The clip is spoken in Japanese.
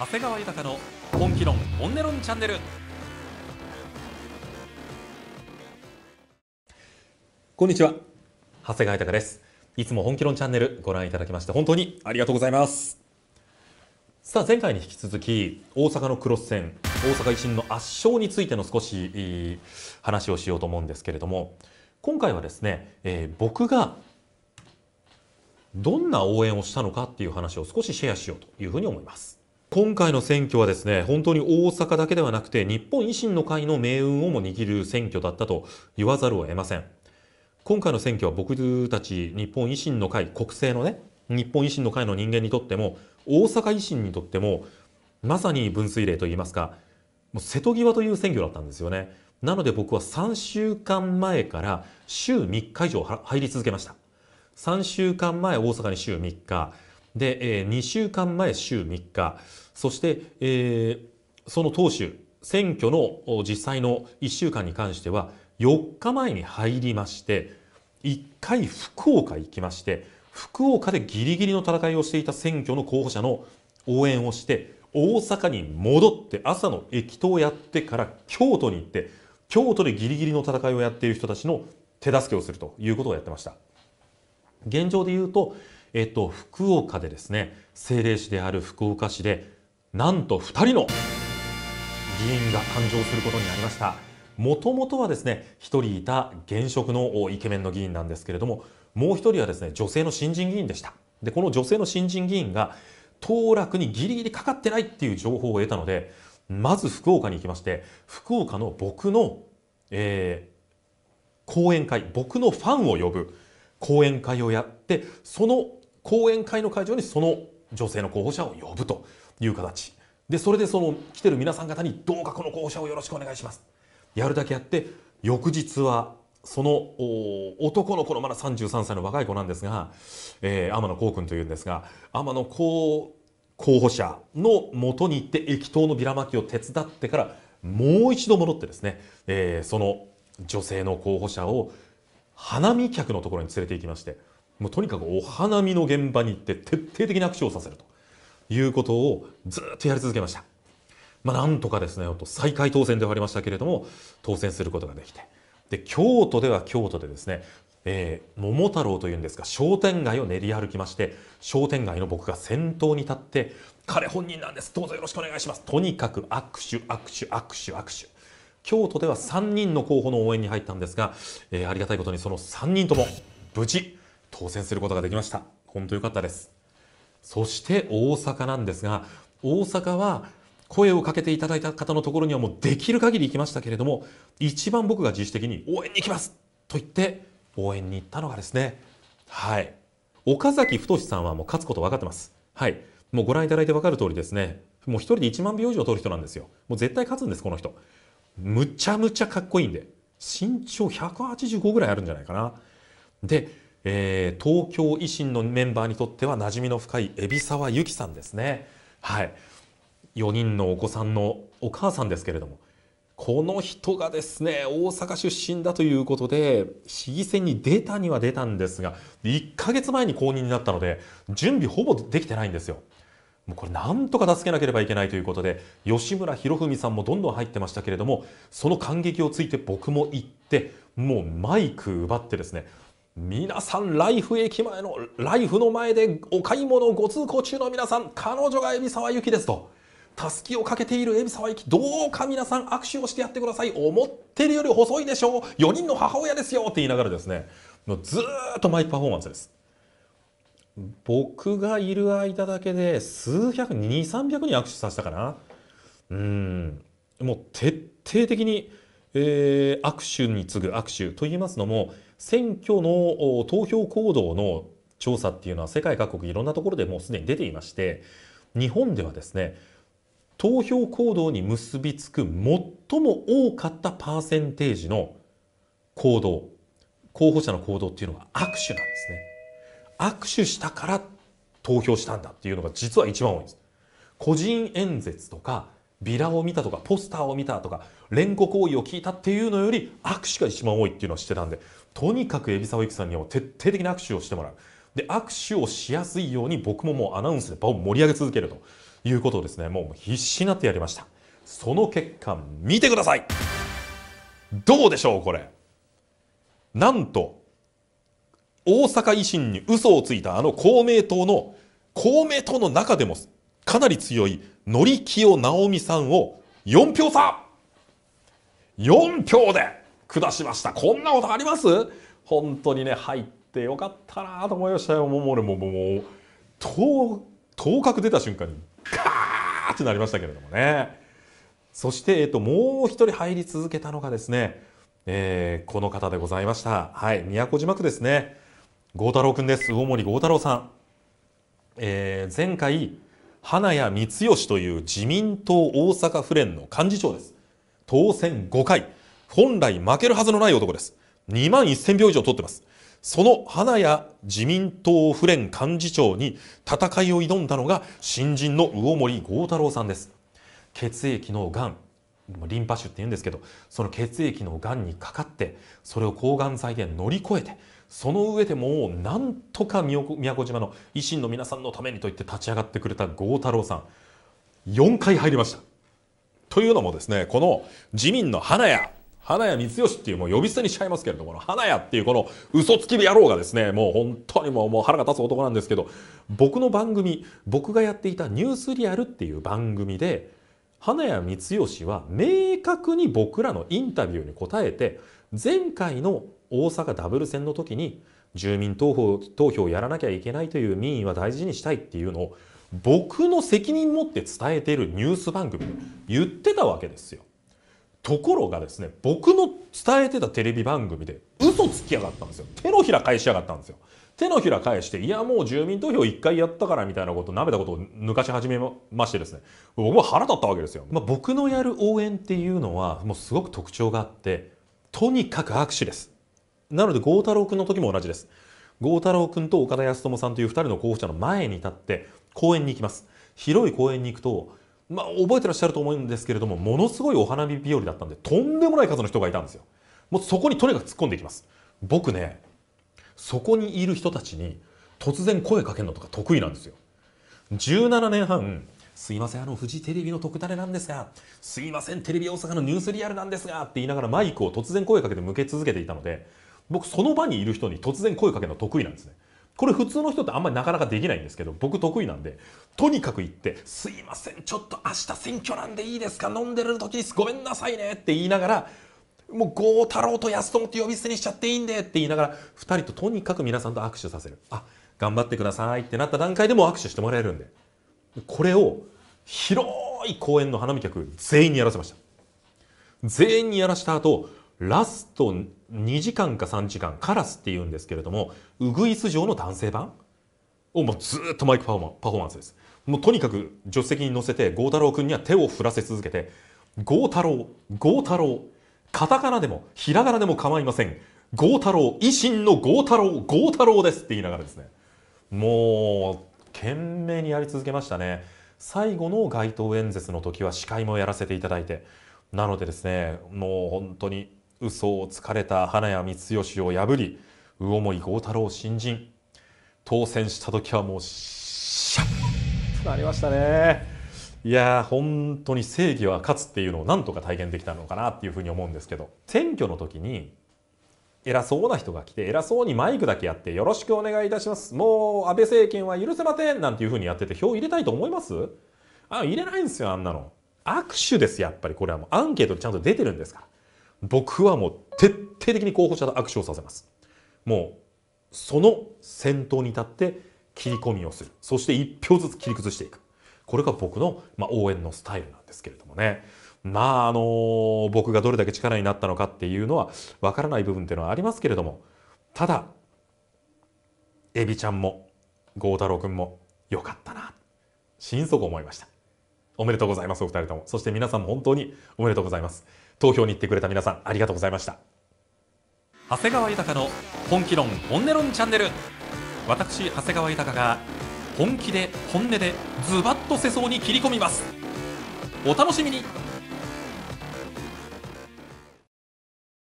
長谷川豊の本気論本音論チャンネルこんにちは長谷川豊ですいつも本気論チャンネルご覧いただきまして本当にありがとうございますさあ前回に引き続き大阪のクロス戦大阪維新の圧勝についての少し話をしようと思うんですけれども今回はですね、えー、僕がどんな応援をしたのかっていう話を少しシェアしようというふうに思います今回の選挙はですね、本当に大阪だけではなくて、日本維新の会の命運をも握る選挙だったと言わざるを得ません。今回の選挙は僕たち日本維新の会、国政のね、日本維新の会の人間にとっても、大阪維新にとっても、まさに分水嶺といいますか、もう瀬戸際という選挙だったんですよね。なので僕は3週間前から週3日以上入り続けました。3週間前大阪に週3日、で、えー、2週間前週3日そして、えー、その党首選挙の実際の1週間に関しては4日前に入りまして1回福岡行きまして福岡でギリギリの戦いをしていた選挙の候補者の応援をして大阪に戻って朝の駅頭をやってから京都に行って京都でギリギリの戦いをやっている人たちの手助けをするということをやってました現状で言うとえっと、福岡でですね、政令市である福岡市で、なんと2人の議員が誕生することになりました。もともとはですね、1人いた現職のイケメンの議員なんですけれども、もう1人はですね、女性の新人議員でした。で、この女性の新人議員が、当落にギリギリかかってないっていう情報を得たので、まず福岡に行きまして、福岡の僕の、えー、講演会、僕のファンを呼ぶ講演会をやって、その講演会の会場にその女性の候補者を呼ぶという形でそれでその来てる皆さん方にどうかこの候補者をよろしくお願いしますやるだけやって翌日はその男の子のまだ33歳の若い子なんですが、えー、天野幸君というんですが天野幸候補者の元に行って駅頭のビラ巻きを手伝ってからもう一度戻ってですね、えー、その女性の候補者を花見客のところに連れて行きましてもうとにかくお花見の現場に行って徹底的に握手をさせるということをずっとやり続けました。まあ、なんとかですね、再開当選ではありましたけれども、当選することができて。で、京都では京都でですね、えー、桃太郎というんですが、商店街を練り歩きまして、商店街の僕が先頭に立って、彼本人なんです、どうぞよろしくお願いします。とにかく握手、握手、握手、握手。京都では3人の候補の応援に入ったんですが、えー、ありがたいことにその3人とも無事当選することができました。本当よかったです。そして大阪なんですが、大阪は声をかけていただいた方のところにはもうできる限り行きましたけれども、一番僕が自主的に応援に行きますと言って応援に行ったのがですね、はい。岡崎太さんはもう勝つこと分かってます。はい。もうご覧いただいて分かる通りですね、もう一人で1万票以上取る人なんですよ。もう絶対勝つんです、この人。むちゃむちゃかっこいいんで。身長185ぐらいあるんじゃないかな。で、えー、東京維新のメンバーにとっては馴染みの深い海老沢由紀さんですね。はい、4人のお子さんのお母さんですけれどもこの人がですね大阪出身だということで市議選に出たには出たんですが1か月前に公認になったので準備ほぼできてないんですよ。もうこれなんとか助けなければいけないということで吉村博文さんもどんどん入ってましたけれどもその感激をついて僕も行ってもうマイク奪ってですね皆さん、ライフ駅前の、ライフの前でお買い物ご通行中の皆さん、彼女が海老沢由紀ですと。たすきをかけている海老沢由紀、どうか皆さん握手をしてやってください。思ってるより細いでしょう。4人の母親ですよって言いながらですね、もうずっとマイパフォーマンスです。僕がいる間だけで数百、2、三百0人握手させたかな。うん。もう徹底的に、えー、握手に次ぐ握手と言いますのも、選挙の投票行動の調査っていうのは世界各国いろんなところでもうすでに出ていまして日本ではですね投票行動に結びつく最も多かったパーセンテージの行動候補者の行動っていうのが握手なんですね握手したから投票したんだっていうのが実は一番多いんです個人演説とかビラを見たとかポスターを見たとか連呼行為を聞いたっていうのより握手が一番多いっていうのはしてたんでとにかく海老沢由紀さんには徹底的な握手をしてもらうで握手をしやすいように僕ももうアナウンスで場を盛り上げ続けるということをですねもう必死になってやりましたその結果見てくださいどうでしょうこれなんと大阪維新に嘘をついたあの公明党の公明党の中でもかなり強いのりきよなおみさんを4票差 !4 票で下しました。こんなことあります本当にね、入ってよかったなと思いましたよ。もう俺ももう、もう、頭、頭角出た瞬間に、ガーってなりましたけれどもね。そして、えっと、もう一人入り続けたのがですね、えー、この方でございました。はい、宮古島区ですね。郷太郎くんです。魚森郷太郎さん。えー、前回、花屋光義という自民党大阪府連の幹事長です。当選5回。本来負けるはずのない男です。2万1000票以上取ってます。その花屋自民党府連幹事長に戦いを挑んだのが新人の魚森豪太郎さんです。血液のがん、リンパ腫って言うんですけど、その血液のがんにかかって、それを抗がん剤で乗り越えて、その上でもうなんとか宮古島の維新の皆さんのためにと言って立ち上がってくれた郷太郎さん4回入りました。というのもですねこの自民の花屋花屋光義っていうもう呼び捨てにしちゃいますけれども花屋っていうこの嘘つき野郎がですねもう本当にもう腹が立つ男なんですけど僕の番組僕がやっていた「ニュースリアル」っていう番組で花屋光義は明確に僕らのインタビューに答えて前回の大阪ダブル戦の時に住民投票投票をやらなきゃいけないという民意は大事にしたいっていうのを僕の責任持って伝えているニュース番組で言ってたわけですよ。ところがですね僕の伝えてたテレビ番組で嘘つきやがったんですよ手のひら返しやがったんですよ手のひら返していやもう住民投票1回やったからみたいなことなめたことを抜かし始めましてですね僕は腹立ったわけですよ、まあ、僕のやる応援っていうのはもうすごく特徴があってとにかく握手ですなので豪太郎くんの時も同じです豪太郎くんと岡田康友さんという2人の候補者の前に立って公園に行きます広い公園に行くとまあ、覚えてらっしゃると思うんですけれどもものすごいお花見日和だったんでとんでもない数の人がいたんですよもうそこにとにかく突っ込んでいきます僕ねそこにいる人たちに突然声かけるのとか得意なんですよ17年半すいません、あの、フジテレビの特ダネなんですが、すいません、テレビ大阪のニュースリアルなんですが、って言いながらマイクを突然声かけて向け続けていたので、僕その場にいる人に突然声かけるの得意なんですね。これ普通の人ってあんまりなかなかできないんですけど、僕得意なんで、とにかく行って、すいません、ちょっと明日選挙なんでいいですか飲んでる時にごめんなさいねって言いながら、もう郷太郎と安友って呼び捨てにしちゃっていいんでって言いながら、2人ととにかく皆さんと握手させる。あ、頑張ってくださいってなった段階でも握手してもらえるんで。これを広い公園の花見客全員にやらせました。全員にやらした後、ラスト2時間か3時間、カラスっていうんですけれども、ウグイス城の男性版をもうずっとマイクパフォーマンスです。もうとにかく助手席に乗せて、剛太郎君には手を振らせ続けて、剛太郎、剛太郎、カタカナでも、ひらがなでも構いません。剛太郎、維新の剛太郎、剛太郎ですって言いながらですね。もう、懸命にやり続けましたね。最後の街頭演説の時は司会もやらせていただいて。なのでですね、もう本当に嘘をつかれた花屋光義を破り魚森豪太郎新人当選した時はもうシャッとなりましたねいや本当に正義は勝つっていうのをなんとか体験できたのかなっていうふうに思うんですけど選挙の時に偉そうな人が来て偉そうにマイクだけやって「よろしくお願いいたします」「もう安倍政権は許せません」なんていうふうにやってて票入れたいと思いますあ入れないんですよあんなの。握手ですやっぱりこれはもうアンケートでちゃんと出てるんですから。僕はもう徹底的に候補者と握手をさせます。もうその先頭に立って切り込みをする。そして一票ずつ切り崩していく。これが僕の、まあ、応援のスタイルなんですけれどもね。まあ、あのー、僕がどれだけ力になったのかっていうのはわからない部分っていうのはありますけれども、ただ、エビちゃんも、郷太郎くんも、よかったな、心底思いました。おめでとうございます、お二人とも。そして皆さんも本当におめでとうございます。投票に行ってくれた皆さんありがとうございました長谷川豊の本気論本音論チャンネル私長谷川豊が本気で本音でズバッと世相に切り込みますお楽しみに